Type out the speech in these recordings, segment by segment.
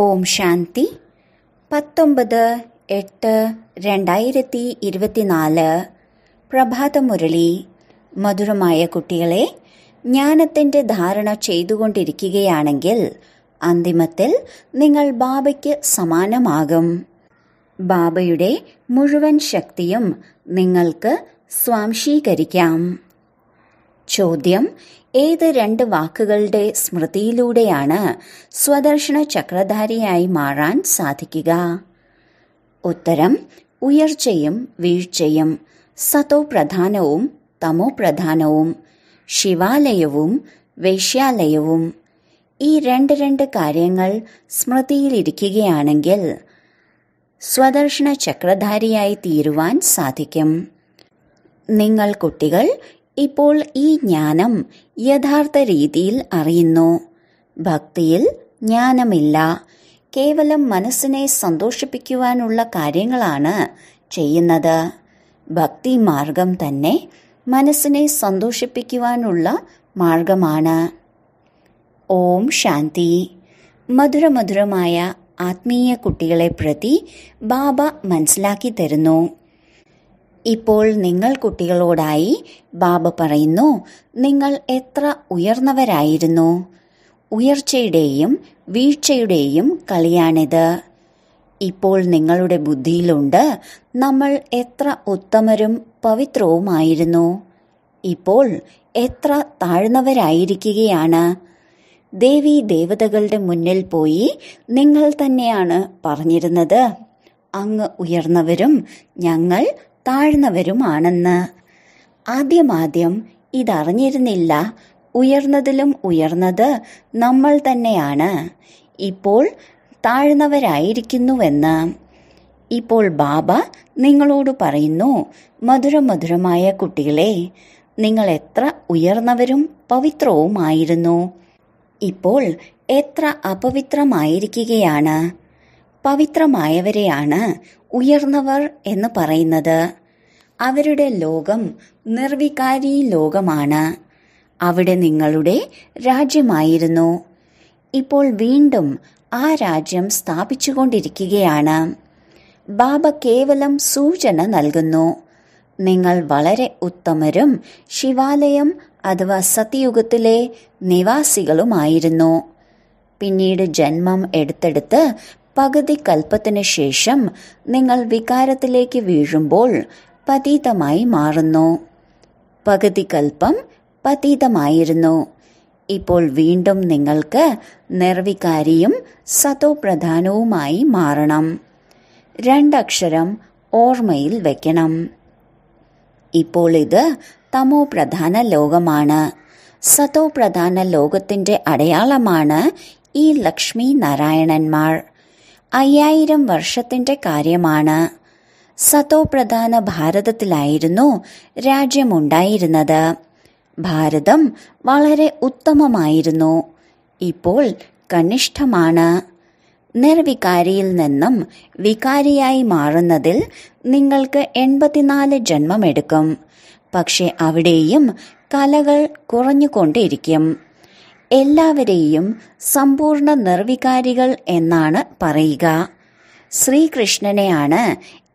ഓം ശാന്തി പത്തൊമ്പത് എട്ട് രണ്ടായിരത്തി ഇരുപത്തിനാല് പ്രഭാതമുരളി മധുരമായ കുട്ടികളെ ജ്ഞാനത്തിന്റെ ധാരണ ചെയ്തുകൊണ്ടിരിക്കുകയാണെങ്കിൽ അന്തിമത്തിൽ നിങ്ങൾ ബാബയ്ക്ക് സമാനമാകും ബാബയുടെ മുഴുവൻ ശക്തിയും നിങ്ങൾക്ക് സ്വാംശീകരിക്കാം ചോദ്യം ഏത് രണ്ട് വാക്കുകളുടെ സ്മൃതിയിലൂടെയാണ് സ്വദർശന ചക്രധാരിയായി മാറാൻ സാധിക്കുക ഉത്തരം ഉയർച്ചയും വീഴ്ചയും സതോ പ്രധാനവും തമോ പ്രധാനവും ശിവാലയവും വേശ്യാലയവും ഈ രണ്ട് രണ്ട് കാര്യങ്ങൾ സ്മൃതിയിലിരിക്കുകയാണെങ്കിൽ സ്വദർശന ചക്രധാരിയായി തീരുവാൻ സാധിക്കും നിങ്ങൾ കുട്ടികൾ ഇപ്പോൾ ഈ ജ്ഞാനം യഥാർത്ഥ രീതിയിൽ അറിയുന്നു ഭക്തിയിൽ ജ്ഞാനമില്ല കേവലം മനസ്സിനെ സന്തോഷിപ്പിക്കുവാനുള്ള കാര്യങ്ങളാണ് ചെയ്യുന്നത് ഭക്തി മാർഗം തന്നെ മനസ്സിനെ സന്തോഷിപ്പിക്കുവാനുള്ള മാർഗമാണ് ഓം ശാന്തി മധുരമധുരമായ ആത്മീയ കുട്ടികളെ പ്രതി ബാബ മനസ്സിലാക്കി തരുന്നു ഇപ്പോൾ നിങ്ങൾ കുട്ടികളോടായി ബാബ പറയുന്നു നിങ്ങൾ എത്ര ഉയർന്നവരായിരുന്നു ഉയർച്ചയുടെയും വീഴ്ചയുടെയും കളിയാണിത് ഇപ്പോൾ നിങ്ങളുടെ ബുദ്ധിയിലുണ്ട് നമ്മൾ എത്ര ഉത്തമരും പവിത്രവുമായിരുന്നു ഇപ്പോൾ എത്ര താഴ്ന്നവരായിരിക്കുകയാണ് ദേവി ദേവതകളുടെ മുന്നിൽ പോയി നിങ്ങൾ തന്നെയാണ് പറഞ്ഞിരുന്നത് അങ്ങ് ഉയർന്നവരും ഞങ്ങൾ താഴ്ന്നവരുമാണെന്ന് ആദ്യമാദ്യം ഇതറിഞ്ഞിരുന്നില്ല ഉയർന്നതിലും ഉയർന്നത് നമ്മൾ തന്നെയാണ് ഇപ്പോൾ താഴ്ന്നവരായിരിക്കുന്നുവെന്ന് ഇപ്പോൾ ബാബ നിങ്ങളോട് പറയുന്നു മധുരമധുരമായ മധുരമായ കുട്ടികളെ നിങ്ങൾ എത്ര ഉയർന്നവരും പവിത്രവുമായിരുന്നു ഇപ്പോൾ എത്ര അപവിത്രമായിരിക്കുകയാണ് പവിത്രമായവരെയാണ് ഉയർന്നവർ എന്ന് പറയുന്നത് അവരുടെ ലോകം നിർവികാരി ലോകമാണ് അവിടെ നിങ്ങളുടെ രാജ്യമായിരുന്നു ഇപ്പോൾ വീണ്ടും ആ രാജ്യം സ്ഥാപിച്ചുകൊണ്ടിരിക്കുകയാണ് ബാബ കേവലം സൂചന നൽകുന്നു നിങ്ങൾ വളരെ ഉത്തമരും ശിവാലയം അഥവാ സത്യുഗത്തിലെ നിവാസികളുമായിരുന്നു പിന്നീട് ജന്മം എടുത്തെടുത്ത് പകുതി കൽപ്പത്തിന് ശേഷം നിങ്ങൾ വികാരത്തിലേക്ക് വീഴുമ്പോൾ പതീതമായി മാറുന്നു പകുതി കൽപ്പം പതീതമായിരുന്നു ഇപ്പോൾ വീണ്ടും നിങ്ങൾക്ക് നിർവികാരിയും സതോപ്രധാനവുമായി മാറണം രണ്ടക്ഷരം ഓർമ്മയിൽ വയ്ക്കണം ഇപ്പോൾ ഇത് തമോ പ്രധാന ലോകമാണ് സതോപ്രധാന ലോകത്തിന്റെ അടയാളമാണ് ഈ ലക്ഷ്മി നാരായണന്മാർ അയ്യായിരം വർഷത്തിന്റെ കാര്യമാണ് സതോപ്രധാന ഭാരതത്തിലായിരുന്നു രാജ്യമുണ്ടായിരുന്നത് ഭാരതം വളരെ ഉത്തമമായിരുന്നു ഇപ്പോൾ കനിഷ്ഠമാണ് നിർവികാരിയിൽ നിന്നും വികാരിയായി മാറുന്നതിൽ നിങ്ങൾക്ക് എൺപത്തിനാല് ജന്മമെടുക്കും പക്ഷെ അവിടെയും കലകൾ കുറഞ്ഞുകൊണ്ടിരിക്കും എല്ലാവരെയും സമ്പൂർണ്ണ നിർവികാരികൾ എന്നാണ് പറയുക ശ്രീകൃഷ്ണനെയാണ്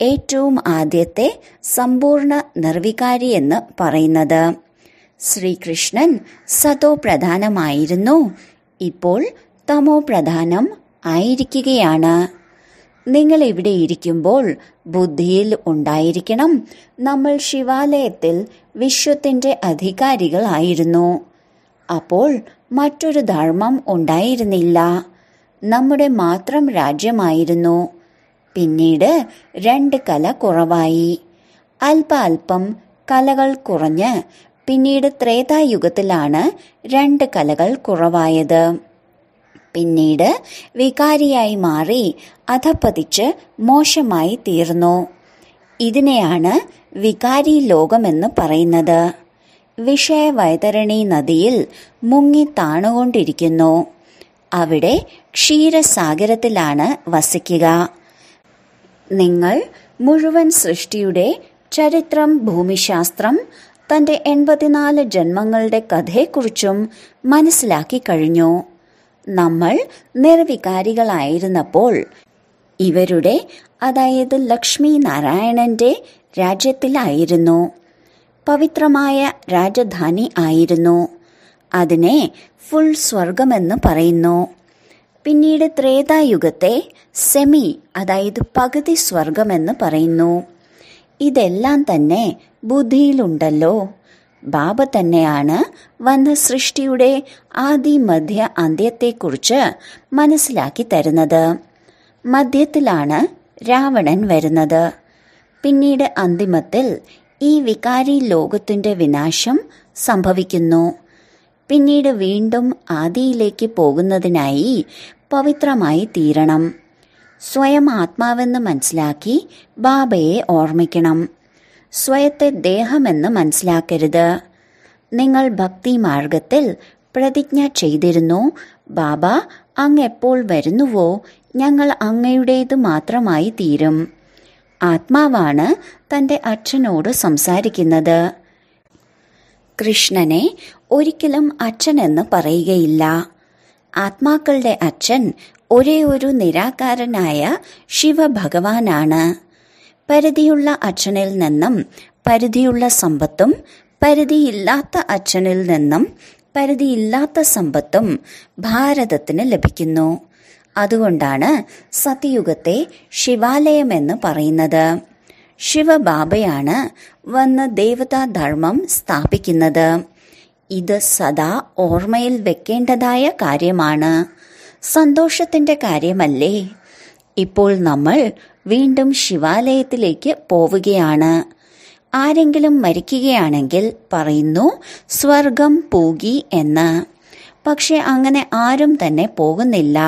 ഏറ്റവും ആദ്യത്തെ സമ്പൂർണ്ണ നിർവികാരി എന്ന് പറയുന്നത് ശ്രീകൃഷ്ണൻ സതോ പ്രധാനമായിരുന്നു ഇപ്പോൾ തമോ പ്രധാനം ആയിരിക്കുകയാണ് നിങ്ങൾ ഇവിടെ ഇരിക്കുമ്പോൾ ബുദ്ധിയിൽ ഉണ്ടായിരിക്കണം നമ്മൾ ശിവാലയത്തിൽ വിശ്വത്തിൻ്റെ അധികാരികളായിരുന്നു അപ്പോൾ മറ്റൊരു ധർമ്മം ഉണ്ടായിരുന്നില്ല നമ്മുടെ മാത്രം രാജ്യമായിരുന്നു പിന്നീട് രണ്ട് കല കുറവായി അല്പ അല്പം കലകൾ കുറഞ്ഞ് പിന്നീട് ത്രേതായുഗത്തിലാണ് രണ്ട് കലകൾ കുറവായത് പിന്നീട് വികാരിയായി മാറി അധപ്പതിച്ച് മോശമായി തീർന്നു ഇതിനെയാണ് വികാരി ലോകമെന്ന് പറയുന്നത് വിഷയവൈതരണി നദിയിൽ മുങ്ങി താണുകൊണ്ടിരിക്കുന്നു അവിടെ ക്ഷീരസാഗരത്തിലാണ് വസിക്കുക നിങ്ങൾ മുഴുവൻ സൃഷ്ടിയുടെ ചരിത്രം ഭൂമിശാസ്ത്രം തന്റെ എൺപത്തിനാല് ജന്മങ്ങളുടെ കഥയെക്കുറിച്ചും മനസ്സിലാക്കി കഴിഞ്ഞു നമ്മൾ നിർവികാരികളായിരുന്നപ്പോൾ ഇവരുടെ അതായത് ലക്ഷ്മി നാരായണന്റെ രാജ്യത്തിലായിരുന്നു പവിത്രമായ രാജധാനി ആയിരുന്നു അതിനെ ഫുൾ സ്വർഗമെന്ന് പറയുന്നു പിന്നീട് ത്രേതായുഗത്തെ സെമി അതായത് പകുതി സ്വർഗമെന്ന് പറയുന്നു ഇതെല്ലാം തന്നെ ബുദ്ധിയിലുണ്ടല്ലോ ബാബ തന്നെയാണ് വന്ന സൃഷ്ടിയുടെ ആദി മധ്യ അന്ത്യത്തെക്കുറിച്ച് മനസ്സിലാക്കി തരുന്നത് മധ്യത്തിലാണ് രാവണൻ വരുന്നത് പിന്നീട് അന്തിമത്തിൽ ഈ വികാരി ലോകത്തിൻ്റെ വിനാശം സംഭവിക്കുന്നു പിന്നീട് വീണ്ടും ആദിയിലേക്ക് പോകുന്നതിനായി പവിത്രമായി തീരണം സ്വയം ആത്മാവെന്ന് മനസ്സിലാക്കി ബാബയെ ഓർമ്മിക്കണം സ്വയത്തെ ദേഹമെന്ന് മനസ്സിലാക്കരുത് നിങ്ങൾ ഭക്തി മാർഗത്തിൽ പ്രതിജ്ഞ ചെയ്തിരുന്നു ബാബ അങ്ങെപ്പോൾ വരുന്നുവോ ഞങ്ങൾ അങ്ങയുടേത് മാത്രമായി തീരും ആത്മാവാണ് തന്റെ അച്ഛനോട് സംസാരിക്കുന്നത് കൃഷ്ണനെ ഒരിക്കലും അച്ഛൻ എന്ന് പറയുകയില്ല ആത്മാക്കളുടെ അച്ഛൻ ഒരേ ഒരു നിരാകാരനായ ശിവഭഗവാനാണ് പരിധിയുള്ള അച്ഛനിൽ നിന്നും പരിധിയുള്ള സമ്പത്തും പരിധിയില്ലാത്ത അച്ഛനിൽ നിന്നും പരിധിയില്ലാത്ത സമ്പത്തും ഭാരതത്തിന് ലഭിക്കുന്നു അതുകൊണ്ടാണ് ശിവാലയം ശിവാലയമെന്ന് പറയുന്നത് ശിവബാബയാണ് വന്ന് ദേവതാധർമ്മം സ്ഥാപിക്കുന്നത് ഇത് സദാ ഓർമ്മയിൽ വെക്കേണ്ടതായ കാര്യമാണ് സന്തോഷത്തിന്റെ കാര്യമല്ലേ ഇപ്പോൾ നമ്മൾ വീണ്ടും ശിവാലയത്തിലേക്ക് പോവുകയാണ് ആരെങ്കിലും മരിക്കുകയാണെങ്കിൽ പറയുന്നു സ്വർഗം പൂകി എന്ന് പക്ഷെ അങ്ങനെ ആരും തന്നെ പോകുന്നില്ല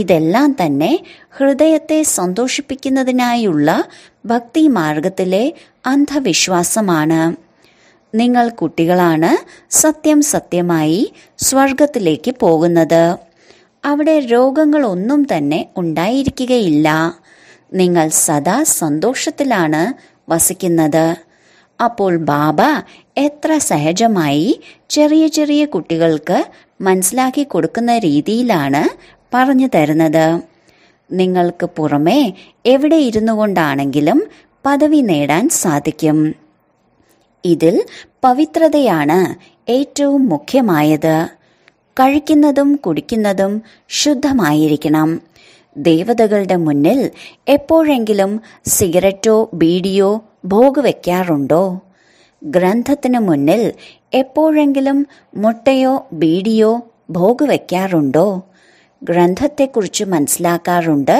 ഇതെല്ലാം തന്നെ ഹൃദയത്തെ സന്തോഷിപ്പിക്കുന്നതിനായുള്ള ഭക്തി മാർഗത്തിലെ അന്ധവിശ്വാസമാണ് നിങ്ങൾ കുട്ടികളാണ് സത്യം സത്യമായി സ്വർഗത്തിലേക്ക് പോകുന്നത് അവിടെ രോഗങ്ങളൊന്നും തന്നെ ഉണ്ടായിരിക്കുകയില്ല നിങ്ങൾ സദാ സന്തോഷത്തിലാണ് വസിക്കുന്നത് അപ്പോൾ ബാബ എത്ര സഹജമായി ചെറിയ ചെറിയ കുട്ടികൾക്ക് മനസ്സിലാക്കി കൊടുക്കുന്ന രീതിയിലാണ് പറഞ്ഞു തരുന്നത് നിങ്ങൾക്ക് പുറമേ എവിടെ ഇരുന്നു കൊണ്ടാണെങ്കിലും പദവി നേടാൻ സാധിക്കും ഇതിൽ പവിത്രതയാണ് ഏറ്റവും മുഖ്യമായത് കഴിക്കുന്നതും കുടിക്കുന്നതും ശുദ്ധമായിരിക്കണം ദേവതകളുടെ മുന്നിൽ എപ്പോഴെങ്കിലും സിഗരറ്റോ ബീഡിയോ ഭോഗവയ്ക്കാറുണ്ടോ ഗ്രന്ഥത്തിന് മുന്നിൽ എപ്പോഴെങ്കിലും മുട്ടയോ ബീഡിയോ ഭോഗവയ്ക്കാറുണ്ടോ ഗ്രന്ഥത്തെക്കുറിച്ച് മനസ്സിലാക്കാറുണ്ട്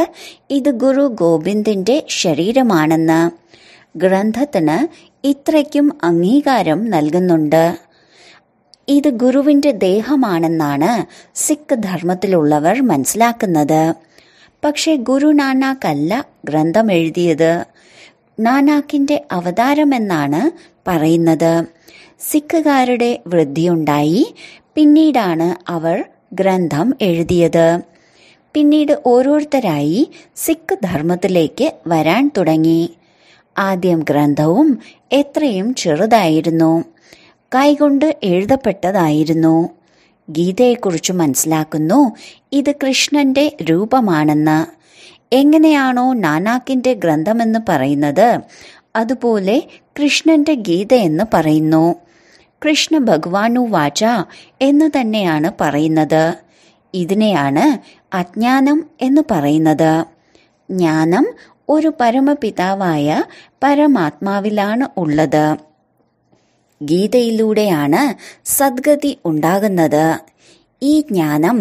ഇത് ഗുരു ഗോവിന്ദിന്റെ ശരീരമാണെന്ന് ഗ്രന്ഥത്തിന് ഇത്രയ്ക്കും അംഗീകാരം നൽകുന്നുണ്ട് ഇത് ഗുരുവിന്റെ ദേഹമാണെന്നാണ് സിഖ് ധർമ്മത്തിലുള്ളവർ മനസ്സിലാക്കുന്നത് പക്ഷേ ഗുരു നാനാക്ക് അല്ല ഗ്രന്ഥം എഴുതിയത് നാനാക്കിന്റെ അവതാരമെന്നാണ് പറയുന്നത് സിഖുകാരുടെ വൃദ്ധിയുണ്ടായി പിന്നീടാണ് അവർ ഗ്രന്ഥം എഴുതിയത് പിന്നീട് ഓരോരുത്തരായി സിഖ് ധർമ്മത്തിലേക്ക് വരാൻ തുടങ്ങി ആദ്യം ഗ്രന്ഥവും എത്രയും ചെറുതായിരുന്നു കൈകൊണ്ട് എഴുതപ്പെട്ടതായിരുന്നു ഗീതയെക്കുറിച്ച് മനസ്സിലാക്കുന്നു ഇത് കൃഷ്ണന്റെ രൂപമാണെന്ന് എങ്ങനെയാണോ നാനാക്കിന്റെ ഗ്രന്ഥമെന്ന് പറയുന്നത് അതുപോലെ കൃഷ്ണന്റെ ഗീതയെന്ന് പറയുന്നു കൃഷ്ണ ഭഗവാനു വാച എന്ന് തന്നെയാണ് പറയുന്നത് ഇതിനെയാണ് അജ്ഞാനം എന്ന് പറയുന്നത് ജ്ഞാനം ഒരു പരമപിതാവായ പരമാത്മാവിലാണ് ഉള്ളത് ഗീതയിലൂടെയാണ് സദ്ഗതി ഉണ്ടാകുന്നത് ഈ ജ്ഞാനം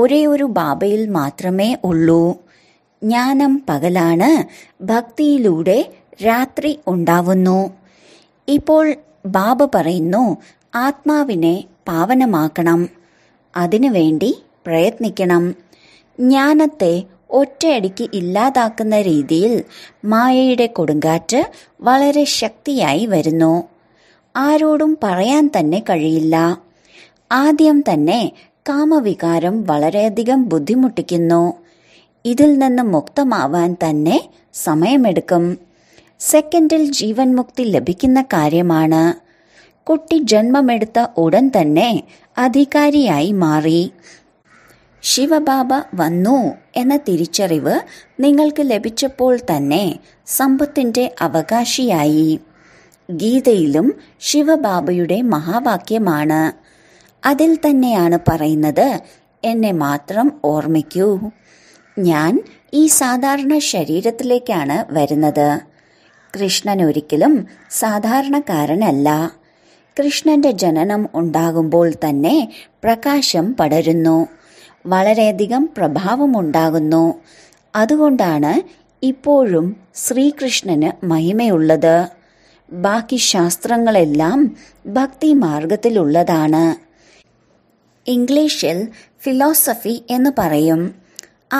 ഒരേ ഒരു ബാബയിൽ മാത്രമേ ഉള്ളൂ ജ്ഞാനം പകലാണ് ഭക്തിയിലൂടെ രാത്രി ഉണ്ടാവുന്നു ഇപ്പോൾ ബാബ പറയുന്നു ആത്മാവിനെ പാവനമാക്കണം അതിനുവേണ്ടി പ്രയത്നിക്കണം ജ്ഞാനത്തെ ഒറ്റയടിക്ക് ഇല്ലാതാക്കുന്ന രീതിയിൽ മായയുടെ കൊടുങ്കാറ്റ് വളരെ ശക്തിയായി വരുന്നു ആരോടും പറയാൻ തന്നെ കഴിയില്ല ആദ്യം തന്നെ കാമവികാരം വളരെയധികം ബുദ്ധിമുട്ടിക്കുന്നു ഇതിൽ നിന്ന് മുക്തമാവാൻ തന്നെ സമയമെടുക്കും സെക്കൻഡിൽ ജീവൻ മുക്തി ലഭിക്കുന്ന കാര്യമാണ് കുട്ടി ജന്മമെടുത്ത ഉടൻ തന്നെ അധികാരിയായി മാറി ശിവബാബ വന്നു എന്ന തിരിച്ചറിവ് നിങ്ങൾക്ക് ലഭിച്ചപ്പോൾ തന്നെ സമ്പത്തിന്റെ അവകാശിയായി ഗീതയിലും ശിവബാബയുടെ മഹാവാക്യമാണ് അതിൽ തന്നെയാണ് പറയുന്നത് എന്നെ മാത്രം ഓർമ്മിക്കൂ ഞാൻ ഈ സാധാരണ ശരീരത്തിലേക്കാണ് വരുന്നത് കൃഷ്ണൻ ഒരിക്കലും സാധാരണക്കാരനല്ല കൃഷ്ണന്റെ ജനനം ഉണ്ടാകുമ്പോൾ തന്നെ പ്രകാശം പടരുന്നു വളരെയധികം പ്രഭാവമുണ്ടാകുന്നു അതുകൊണ്ടാണ് ഇപ്പോഴും ശ്രീകൃഷ്ണന് മഹിമയുള്ളത് ബാക്കി ശാസ്ത്രങ്ങളെല്ലാം ഭക്തി മാർഗത്തിലുള്ളതാണ് ഇംഗ്ലീഷിൽ ഫിലോസഫി എന്ന് പറയും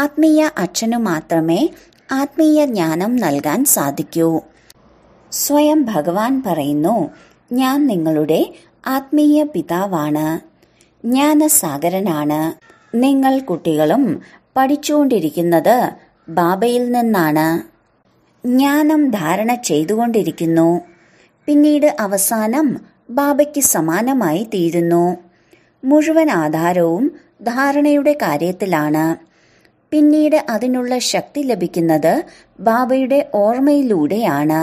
ആത്മീയ അച്ഛനു മാത്രമേ ആത്മീയ ജ്ഞാനം നൽകാൻ സാധിക്കൂ സ്വയം ഭഗവാൻ പറയുന്നു ഞാൻ നിങ്ങളുടെ ആത്മീയ പിതാവാണ് ജ്ഞാനസാഗരനാണ് നിങ്ങൾ കുട്ടികളും പഠിച്ചുകൊണ്ടിരിക്കുന്നത് ബാബയിൽ നിന്നാണ് ജ്ഞാനം ധാരണ ചെയ്തുകൊണ്ടിരിക്കുന്നു പിന്നീട് അവസാനം ബാബയ്ക്ക് സമാനമായി തീരുന്നു മുഴുവൻ ആധാരവും ധാരണയുടെ കാര്യത്തിലാണ് പിന്നീട് അതിനുള്ള ശക്തി ലഭിക്കുന്നത് ബാബയുടെ ഓർമ്മയിലൂടെയാണ്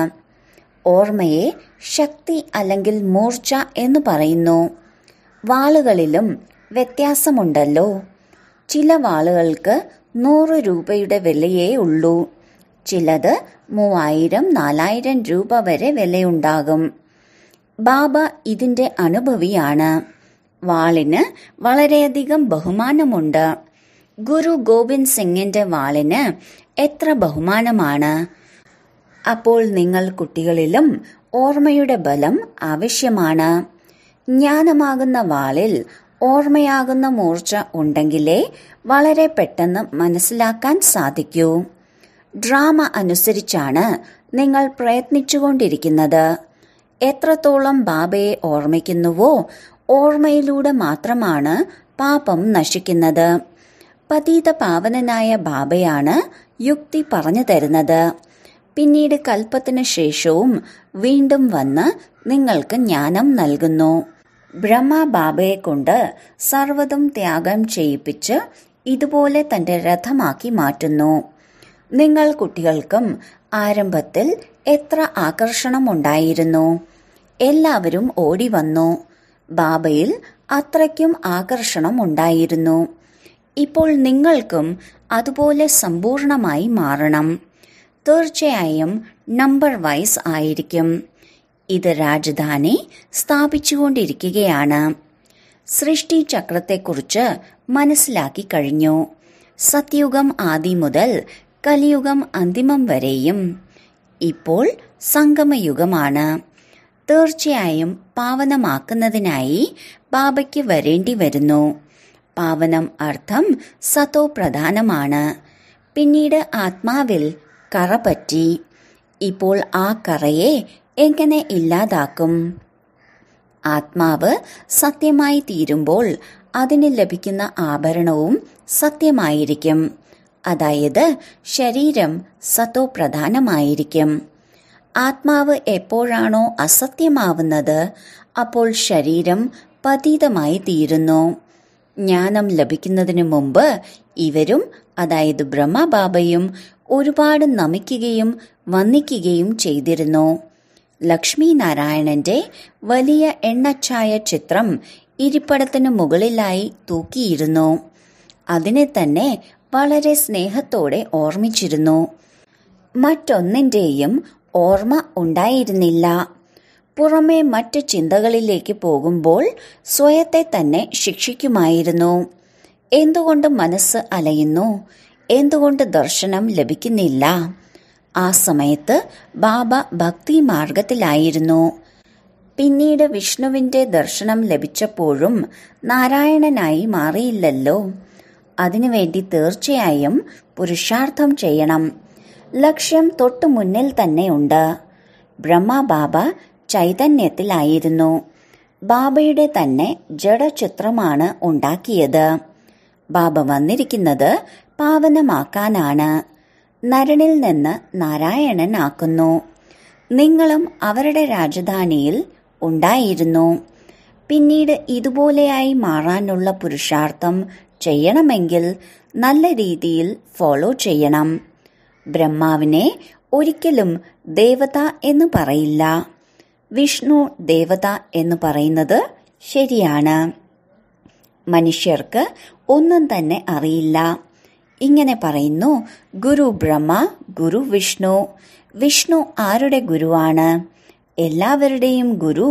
ഓർമ്മയെ ശക്തി അല്ലെങ്കിൽ മൂർച്ച എന്ന് പറയുന്നു വാളുകളിലും വ്യത്യാസമുണ്ടല്ലോ ചില വാളുകൾക്ക് നൂറ് രൂപയുടെ വിലയേ ഉള്ളൂ ചിലത് മൂവായിരം നാലായിരം രൂപ വരെ വിലയുണ്ടാകും ബാബ ഇതിന്റെ അനുഭവിയാണ് വാളിന് വളരെയധികം ബഹുമാനമുണ്ട് ഗുരു ഗോവിന്ദ് സിംഗിന്റെ വാളിന് എത്ര ബഹുമാനമാണ് അപ്പോൾ നിങ്ങൾ കുട്ടികളിലും ഓർമ്മയുടെ ബലം ആവശ്യമാണ് ജ്ഞാനമാകുന്ന വാളിൽ ഓർമ്മയാകുന്ന മൂർച്ച ഉണ്ടെങ്കിലേ വളരെ പെട്ടെന്ന് മനസ്സിലാക്കാൻ സാധിക്കൂ ഡ്രാമ അനുസരിച്ചാണ് നിങ്ങൾ പ്രയത്നിച്ചുകൊണ്ടിരിക്കുന്നത് എത്രത്തോളം ബാബയെ ഓർമ്മിക്കുന്നുവോ ഓർമ്മയിലൂടെ മാത്രമാണ് പാപം നശിക്കുന്നത് പതീത പാവനനായ ബാബയാണ് യുക്തി പറഞ്ഞു തരുന്നത് പിന്നീട് കൽപ്പത്തിന് ശേഷവും വീണ്ടും വന്ന് നിങ്ങൾക്ക് ജ്ഞാനം നൽകുന്നു ബ്രഹ്മബാബയെ കൊണ്ട് സർവ്വതും ത്യാഗം ചെയ്യിപ്പിച്ച് ഇതുപോലെ തന്റെ രഥമാക്കി മാറ്റുന്നു നിങ്ങൾ കുട്ടികൾക്കും ആരംഭത്തിൽ എത്ര ആകർഷണമുണ്ടായിരുന്നു എല്ലാവരും ഓടി വന്നു ബാബയിൽ അത്രയ്ക്കും ആകർഷണം ഉണ്ടായിരുന്നു ഇപ്പോൾ നിങ്ങൾക്കും അതുപോലെ സമ്പൂർണമായി മാറണം തീർച്ചയായും നമ്പർ വൈസ് ആയിരിക്കും ഇത് രാജധാനി സ്ഥാപിച്ചുകൊണ്ടിരിക്കുകയാണ് സൃഷ്ടി ചക്രത്തെക്കുറിച്ച് മനസ്സിലാക്കി കഴിഞ്ഞു സത്യുഗം ആദ്യം മുതൽ കലിയുഗം അന്തിമം വരെയും ഇപ്പോൾ സംഗമയുഗമാണ് തീർച്ചയായും പാവനമാക്കുന്നതിനായി ബാബയ്ക്ക് വരേണ്ടി വരുന്നു പാവനം അർത്ഥം സതോ പ്രധാനമാണ് പിന്നീട് ആത്മാവിൽ കറ പറ്റി ഇപ്പോൾ ആ കറയെ എങ്ങനെ ഇല്ലാതാക്കും ആത്മാവ് സത്യമായി തീരുമ്പോൾ അതിന് ലഭിക്കുന്ന ആഭരണവും സത്യമായിരിക്കും അതായത് ശരീരം സത്തോ പ്രധാനമായിരിക്കും ആത്മാവ് എപ്പോഴാണോ അസത്യമാവുന്നത് അപ്പോൾ ശരീരം പതീതമായി തീരുന്നു ജ്ഞാനം ലഭിക്കുന്നതിന് മുമ്പ് ഇവരും അതായത് ബ്രഹ്മബാബയും ഒരുപാട് നമിക്കുകയും വന്ദിക്കുകയും ചെയ്തിരുന്നു ലക്ഷ്മി നാരായണന്റെ വലിയ എണ്ണച്ചായ ചിത്രം ഇരിപ്പടത്തിന് മുകളിലായി തൂക്കിയിരുന്നു അതിനെ തന്നെ വളരെ സ്നേഹത്തോടെ ഓർമ്മിച്ചിരുന്നു മറ്റൊന്നിന്റെയും ഓർമ്മ ഉണ്ടായിരുന്നില്ല പുറമെ മറ്റു ചിന്തകളിലേക്ക് പോകുമ്പോൾ സ്വയത്തെ തന്നെ ശിക്ഷിക്കുമായിരുന്നു എന്തുകൊണ്ട് മനസ്സ് അലയുന്നു എന്തുകൊണ്ട് ദർശനം ലഭിക്കുന്നില്ല ആ സമയത്ത് ബാബ ഭക്തി മാർഗത്തിലായിരുന്നു പിന്നീട് വിഷ്ണുവിന്റെ ദർശനം ലഭിച്ചപ്പോഴും നാരായണനായി മാറിയില്ലല്ലോ അതിനുവേണ്ടി തീർച്ചയായും പുരുഷാർത്ഥം ചെയ്യണം ലക്ഷ്യം തൊട്ടു മുന്നിൽ തന്നെയുണ്ട് ബ്രഹ്മ ബാബ ചൈതന്യത്തിലായിരുന്നു ബാബയുടെ തന്നെ ജഡചിത്രമാണ് ഉണ്ടാക്കിയത് ബാബ വന്നിരിക്കുന്നത് പാവനമാക്കാനാണ് നരനിൽ നിന്ന് നാരായണനാക്കുന്നു നിങ്ങളും അവരുടെ രാജധാനിയിൽ ഉണ്ടായിരുന്നു പിന്നീട് ഇതുപോലെയായി മാറാനുള്ള പുരുഷാർത്ഥം ചെയ്യണമെങ്കിൽ നല്ല രീതിയിൽ ഫോളോ ചെയ്യണം ബ്രഹ്മാവിനെ ഒരിക്കലും ദേവത എന്ന് പറയില്ല വിഷ്ണു ദേവത എന്ന് പറയുന്നത് ശരിയാണ് മനുഷ്യർക്ക് ഒന്നും തന്നെ അറിയില്ല ഇങ്ങനെ പറയുന്നു ഗുരു ബ്രഹ്മ ഗുരു വിഷ്ണു വിഷ്ണു ആരുടെ ഗുരുവാണ് എല്ലാവരുടെയും ഗുരു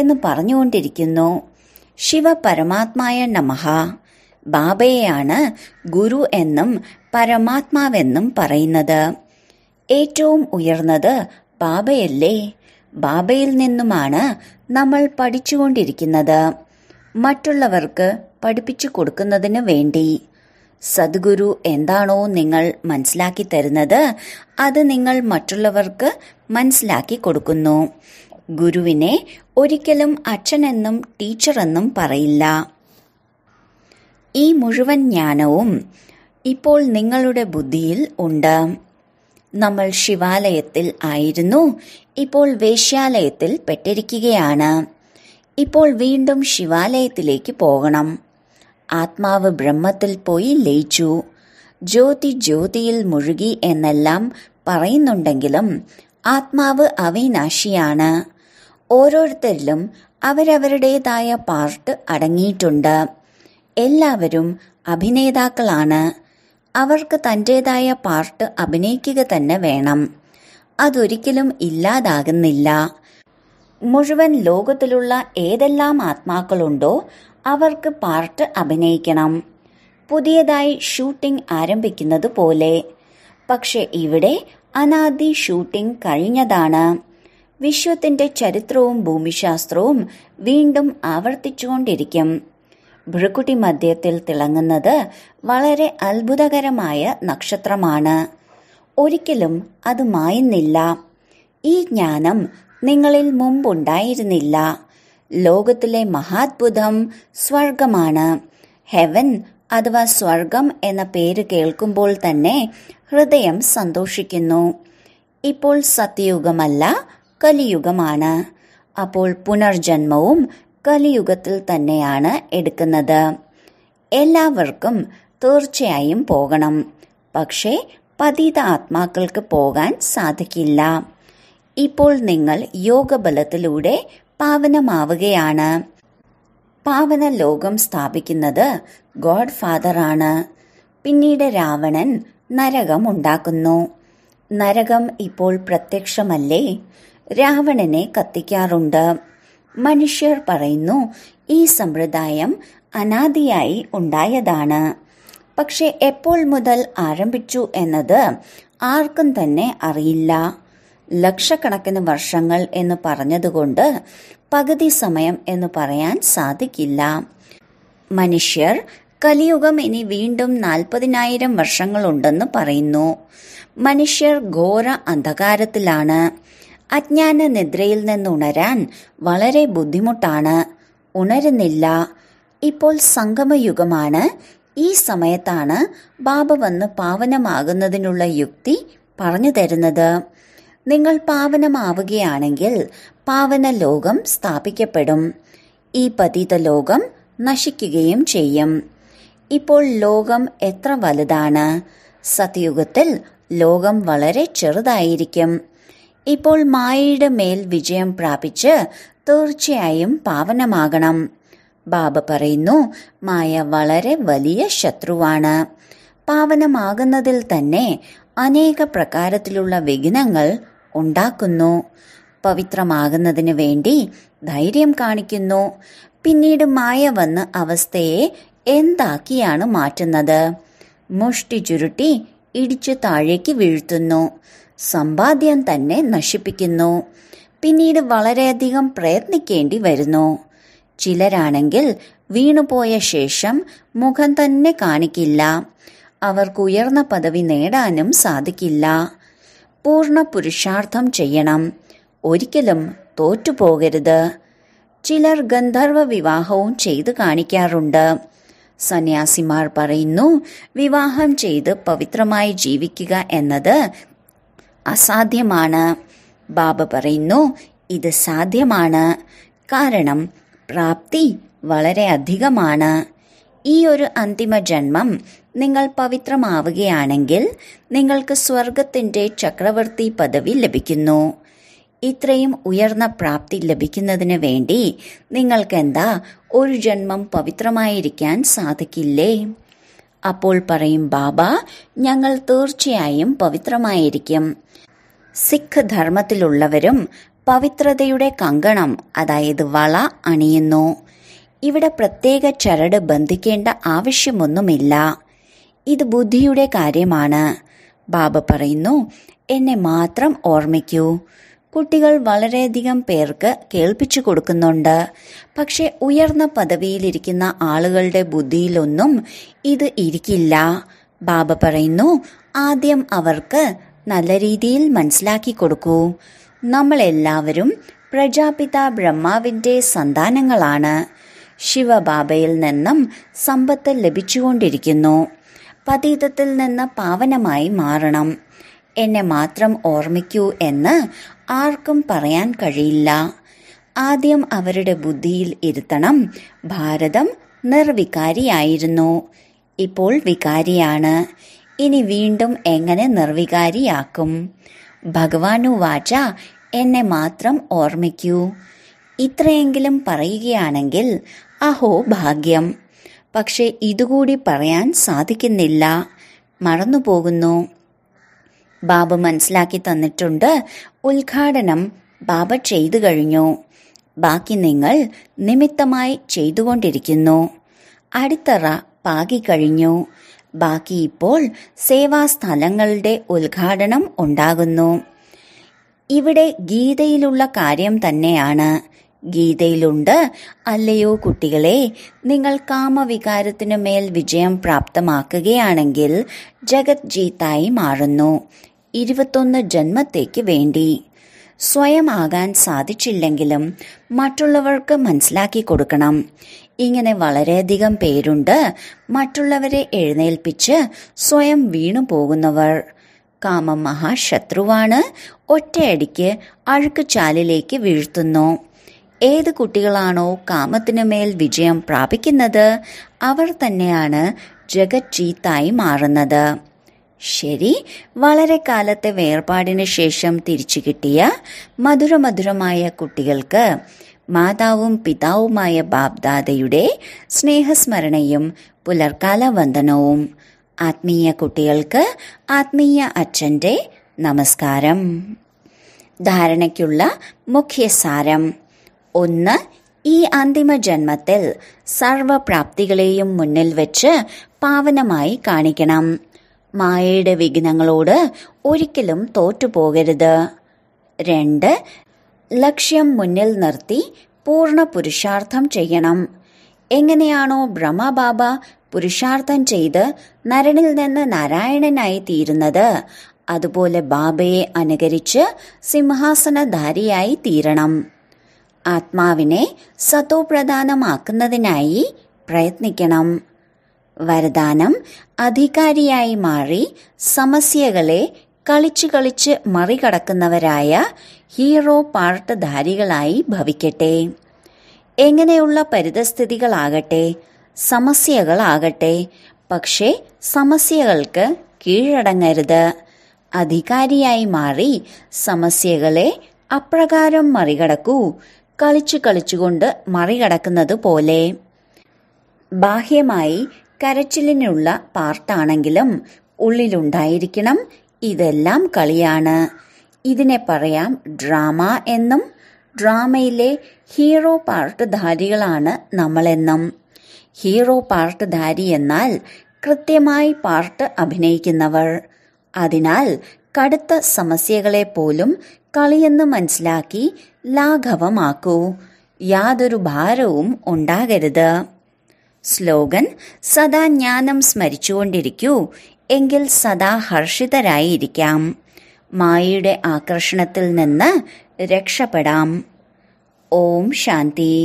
എന്ന് പറഞ്ഞുകൊണ്ടിരിക്കുന്നു ശിവ പരമാത്മായ നമഹ ബാബയെയാണ് ഗുരു എന്നും പരമാത്മാവെന്നും പറയുന്നത് ഏറ്റവും ഉയർന്നത് ബാബയല്ലേ ബാബയിൽ നിന്നുമാണ് നമ്മൾ പഠിച്ചുകൊണ്ടിരിക്കുന്നത് മറ്റുള്ളവർക്ക് പഠിപ്പിച്ചു കൊടുക്കുന്നതിന് വേണ്ടി സദ്ഗുരു എന്താണോ നിങ്ങൾ മനസ്സിലാക്കി തരുന്നത് അത് നിങ്ങൾ മറ്റുള്ളവർക്ക് മനസ്സിലാക്കി കൊടുക്കുന്നു ഗുരുവിനെ ഒരിക്കലും അച്ഛനെന്നും ടീച്ചറെന്നും പറയില്ല ഈ മുഴുവൻ ജ്ഞാനവും ഇപ്പോൾ നിങ്ങളുടെ ബുദ്ധിയിൽ ഉണ്ട് നമ്മൾ ശിവാലയത്തിൽ ആയിരുന്നു ഇപ്പോൾ വേശ്യാലയത്തിൽ പെട്ടിരിക്കുകയാണ് ഇപ്പോൾ വീണ്ടും ശിവാലയത്തിലേക്ക് പോകണം ആത്മാവ് ബ്രഹ്മത്തിൽ പോയി ലയിച്ചു ജ്യോതി ജ്യോതിയിൽ മുഴുകി എന്നെല്ലാം പറയുന്നുണ്ടെങ്കിലും ആത്മാവ് അവിനാശിയാണ് ഓരോരുത്തരിലും അവരവരുടേതായ പാർട്ട് അടങ്ങിയിട്ടുണ്ട് എല്ലാവരും അഭിനേതാക്കളാണ് അവർക്ക് തൻ്റെതായ പാർട്ട് അഭിനയിക്കുക തന്നെ വേണം അതൊരിക്കലും ഇല്ലാതാകുന്നില്ല മുഴുവൻ ലോകത്തിലുള്ള ഏതെല്ലാം ആത്മാക്കളുണ്ടോ അവർക്ക് പാർട്ട് അഭിനയിക്കണം പുതിയതായി ഷൂട്ടിംഗ് ആരംഭിക്കുന്നത് പോലെ പക്ഷെ ഇവിടെ അനാദി ഷൂട്ടിംഗ് കഴിഞ്ഞതാണ് വിശ്വത്തിന്റെ ചരിത്രവും ഭൂമിശാസ്ത്രവും വീണ്ടും ആവർത്തിച്ചുകൊണ്ടിരിക്കും ഭൃക്കുട്ടി മധ്യത്തിൽ തിളങ്ങുന്നത് വളരെ അത്ഭുതകരമായ നക്ഷത്രമാണ് ഒരിക്കലും അത് മായുന്നില്ല ഈ ജ്ഞാനം നിങ്ങളിൽ മുമ്പുണ്ടായിരുന്നില്ല ലോകത്തിലെ മഹാത്ഭുതം സ്വർഗമാണ് ഹെവൻ അഥവാ സ്വർഗം എന്ന പേര് കേൾക്കുമ്പോൾ തന്നെ ഹൃദയം സന്തോഷിക്കുന്നു ഇപ്പോൾ സത്യയുഗമല്ല കലിയുഗമാണ് അപ്പോൾ പുനർജന്മവും കലിയുഗത്തിൽ തന്നെയാണ് എടുക്കുന്നത് എല്ലാവർക്കും തീർച്ചയായും പോകണം പക്ഷേ പതിത ആത്മാക്കൾക്ക് പോകാൻ സാധിക്കില്ല ഇപ്പോൾ നിങ്ങൾ യോഗബലത്തിലൂടെ പാവനമാവുകയാണ് പാവന ലോകം സ്ഥാപിക്കുന്നത് ഗോഡ് ഫാദറാണ് പിന്നീട് രാവണൻ നരകം ഉണ്ടാക്കുന്നു നരകം ഇപ്പോൾ പ്രത്യക്ഷമല്ലേ രാവണനെ കത്തിക്കാറുണ്ട് മനുഷ്യർ പറയുന്നു ഈ സമ്പ്രദായം അനാദിയായി ഉണ്ടായതാണ് പക്ഷെ എപ്പോൾ മുതൽ ആരംഭിച്ചു എന്നത് ആർക്കും തന്നെ അറിയില്ല ലക്ഷക്കണക്കിന് വർഷങ്ങൾ എന്ന് പറഞ്ഞതുകൊണ്ട് പകുതി സമയം എന്ന് പറയാൻ സാധിക്കില്ല മനുഷ്യർ കലിയുഗം ഇനി വീണ്ടും നാൽപ്പതിനായിരം വർഷങ്ങളുണ്ടെന്ന് പറയുന്നു മനുഷ്യർ ഘോര അന്ധകാരത്തിലാണ് അജ്ഞാന നിദ്രയിൽ നിന്നുണരാൻ വളരെ ബുദ്ധിമുട്ടാണ് ഉണരുന്നില്ല ഇപ്പോൾ സംഗമയുഗമാണ് ഈ സമയത്താണ് ബാബ വന്ന് പാവനമാകുന്നതിനുള്ള യുക്തി പറഞ്ഞു തരുന്നത് നിങ്ങൾ പാവനമാവുകയാണെങ്കിൽ പാവന ലോകം സ്ഥാപിക്കപ്പെടും ഈ പതിത ലോകം നശിക്കുകയും ചെയ്യും ഇപ്പോൾ ലോകം എത്ര വലുതാണ് സത്യുഗത്തിൽ ലോകം വളരെ ചെറുതായിരിക്കും ഇപ്പോൾ മായയുടെ മേൽ വിജയം പ്രാപിച്ച് തീർച്ചയായും പാവനമാകണം ബാബ പറയുന്നു മായ വളരെ വലിയ ശത്രുവാണ് പാവനമാകുന്നതിൽ തന്നെ അനേക പ്രകാരത്തിലുള്ള വിഘ്നങ്ങൾ ഉണ്ടാക്കുന്നു പവിത്രമാകുന്നതിന് വേണ്ടി ധൈര്യം കാണിക്കുന്നു പിന്നീട് മായ വന്ന് അവസ്ഥയെ എന്താക്കിയാണ് മാറ്റുന്നത് മുഷ്ടി ചുരുട്ടി ഇടിച്ചു താഴേക്ക് വീഴ്ത്തുന്നു സമ്പാദ്യം തന്നെ നശിപ്പിക്കുന്നു പിന്നീട് വളരെയധികം പ്രയത്നിക്കേണ്ടി വരുന്നു ചിലരാണെങ്കിൽ വീണുപോയ ശേഷം മുഖം തന്നെ കാണിക്കില്ല അവർക്ക് ഉയർന്ന പദവി നേടാനും സാധിക്കില്ല പൂർണ്ണ പുരുഷാർത്ഥം ചെയ്യണം ഒരിക്കലും തോറ്റുപോകരുത് ചിലർ ഗന്ധർവ വിവാഹവും ചെയ്ത് കാണിക്കാറുണ്ട് സന്യാസിമാർ പറയുന്നു വിവാഹം ചെയ്ത് പവിത്രമായി ജീവിക്കുക എന്നത് അസാധ്യമാണ് ബാബ പറയുന്നു ഇത് സാധ്യമാണ് കാരണം പ്രാപ്തി വളരെ അധികമാണ് ഈ ഒരു അന്തിമ ജന്മം നിങ്ങൾ പവിത്രമാവുകയാണെങ്കിൽ നിങ്ങൾക്ക് സ്വർഗത്തിൻ്റെ ചക്രവർത്തി പദവി ലഭിക്കുന്നു ഇത്രയും ഉയർന്ന പ്രാപ്തി ലഭിക്കുന്നതിന് വേണ്ടി നിങ്ങൾക്കെന്താ ഒരു ജന്മം പവിത്രമായിരിക്കാൻ സാധിക്കില്ലേ അപ്പോൾ പറയും ബാബ ഞങ്ങൾ തീർച്ചയായും പവിത്രമായിരിക്കും സിഖ് ധർമ്മത്തിലുള്ളവരും പവിത്രതയുടെ കങ്കണം അതായത് വള അണിയുന്നു ഇവിടെ പ്രത്യേക ചരട് ബന്ധിക്കേണ്ട ആവശ്യമൊന്നുമില്ല ഇത് ബുദ്ധിയുടെ കാര്യമാണ് ബാബ പറയുന്നു എന്നെ മാത്രം ഓർമ്മിക്കൂ കുട്ടികൾ വളരെയധികം പേർക്ക് കേൾപ്പിച്ചു കൊടുക്കുന്നുണ്ട് പക്ഷെ ഉയർന്ന പദവിയിലിരിക്കുന്ന ആളുകളുടെ ബുദ്ധിയിലൊന്നും ഇത് ഇരിക്കില്ല ബാബ പറയുന്നു ആദ്യം അവർക്ക് നല്ല രീതിയിൽ മനസ്സിലാക്കി കൊടുക്കൂ നമ്മളെല്ലാവരും പ്രജാപിത ബ്രഹ്മാവിൻ്റെ സന്താനങ്ങളാണ് ശിവബാബയിൽ നിന്നും സമ്പത്ത് ലഭിച്ചുകൊണ്ടിരിക്കുന്നു പതീതത്തിൽ നിന്ന് പാവനമായി മാറണം എന്നെ മാത്രം ഓർമ്മിക്കൂ എന്ന് ആർക്കും പറയാൻ കഴിയില്ല ആദ്യം അവരുടെ ബുദ്ധിയിൽ ഇരുത്തണം ഭാരതം നിർവികാരിയായിരുന്നു ഇപ്പോൾ വികാരിയാണ് ഇനി വീണ്ടും എങ്ങനെ നിർവികാരിയാക്കും ഭഗവാനു വാച എന്നെ മാത്രം ഓർമ്മിക്കൂ ഇത്രയെങ്കിലും പറയുകയാണെങ്കിൽ അഹോ ഭാഗ്യം പക്ഷെ ഇതുകൂടി പറയാൻ സാധിക്കുന്നില്ല മറന്നുപോകുന്നു ബാബ മനസ്സിലാക്കി തന്നിട്ടുണ്ട് ഉദ്ഘാടനം ബാബ ചെയ്തു കഴിഞ്ഞു ബാക്കി നിങ്ങൾ നിമിത്തമായി ചെയ്തുകൊണ്ടിരിക്കുന്നു അടിത്തറ പാകി കഴിഞ്ഞു ബാക്കി ഇപ്പോൾ സേവാസ്ഥലങ്ങളുടെ ഉദ്ഘാടനം ഉണ്ടാകുന്നു ഇവിടെ ഗീതയിലുള്ള കാര്യം തന്നെയാണ് ഗീതയിലുണ്ട് അല്ലയോ കുട്ടികളെ നിങ്ങൾ കാമവികാരത്തിനു മേൽ വിജയം പ്രാപ്തമാക്കുകയാണെങ്കിൽ ജഗത് ജീത്തായി മാറുന്നു ഇരുപത്തൊന്ന് ജന്മത്തേക്ക് വേണ്ടി സ്വയം ആകാൻ സാധിച്ചില്ലെങ്കിലും മറ്റുള്ളവർക്ക് മനസ്സിലാക്കി കൊടുക്കണം ഇങ്ങനെ വളരെയധികം പേരുണ്ട് മറ്റുള്ളവരെ എഴുന്നേൽപ്പിച്ച് സ്വയം വീണു പോകുന്നവർ കാമം മഹാശത്രുവാണ് ഒറ്റയടിക്ക് അഴുക്കുചാലിലേക്ക് വീഴ്ത്തുന്നു ഏത് കുട്ടികളാണോ കാമത്തിനു മേൽ വിജയം പ്രാപിക്കുന്നത് അവർ തന്നെയാണ് ജഗജ്ജീത്തായി മാറുന്നത് ശരി വളരെ കാലത്തെ വേർപാടിന് ശേഷം തിരിച്ചു കിട്ടിയ മധുരമധുരമായ കുട്ടികൾക്ക് മാതാവും പിതാവുമായ ബാബ്ദാദയുടെ സ്നേഹസ്മരണയും പുലർക്കാല വന്ദനവും ആത്മീയ കുട്ടികൾക്ക് ആത്മീയ അച്ഛന്റെ നമസ്കാരം ധാരണയ്ക്കുള്ള മുഖ്യസാരം ഒന്ന് ഈ അന്തിമ ജന്മത്തിൽ സർവപ്രാപ്തികളെയും മുന്നിൽ വെച്ച് പാവനമായി കാണിക്കണം മായയുടെ വിഘ്നങ്ങളോട് ഒരിക്കലും തോറ്റുപോകരുത് രണ്ട് ലക്ഷ്യം മുന്നിൽ നിർത്തി പൂർണ്ണ പുരുഷാർത്ഥം ചെയ്യണം എങ്ങനെയാണോ ബ്രഹ്മബാബ പുരുഷാർത്ഥം ചെയ്ത് നരനിൽ നിന്ന് നാരായണനായി തീരുന്നത് അതുപോലെ ബാബയെ അനുകരിച്ച് സിംഹാസനധാരിയായി തീരണം ആത്മാവിനെ സത്വപ്രധാനമാക്കുന്നതിനായി പ്രയത്നിക്കണം വരദാനം അധികാരിയായി മാറി സമസ്യകളെ കളിച്ചു കളിച്ച് മറികടക്കുന്നവരായ ഹീറോ പാർട്ടധാരികളായി ഭവിക്കട്ടെ എങ്ങനെയുള്ള പരിതസ്ഥിതികളാകട്ടെ സമസ്യകളാകട്ടെ പക്ഷേ സമസ്യകൾക്ക് കീഴടങ്ങരുത് അധികാരിയായി മാറി സമസ്യകളെ അപ്രകാരം മറികടക്കൂ കളിച്ചു കളിച്ചുകൊണ്ട് മറികടക്കുന്നത് പോലെ ബാഹ്യമായി കരച്ചിലിനുള്ള പാർട്ടാണെങ്കിലും ഉള്ളിലുണ്ടായിരിക്കണം ഇതെല്ലാം കളിയാണ് ഇതിനെ പറയാം ഡ്രാമ എന്നും ഡ്രാമയിലെ ഹീറോ പാർട്ട് ധാരികളാണ് നമ്മളെന്നും ഹീറോ പാർട്ട് ധാരി എന്നാൽ കൃത്യമായി പാർട്ട് അഭിനയിക്കുന്നവർ അതിനാൽ കടുത്ത സമസ്യകളെ പോലും കളിയെന്ന് മനസ്സിലാക്കി ലാഘവമാക്കൂ യാതൊരു ഭാരവും ഉണ്ടാകരുത് സ്ലോഗൻ സദാ ജ്ഞാനം സ്മരിച്ചുകൊണ്ടിരിക്കൂ എങ്കിൽ സദാ ഹർഷിതരായിരിക്കാം മായയുടെ ആകർഷണത്തിൽ നിന്ന് രക്ഷപ്പെടാം ഓം ശാന്തി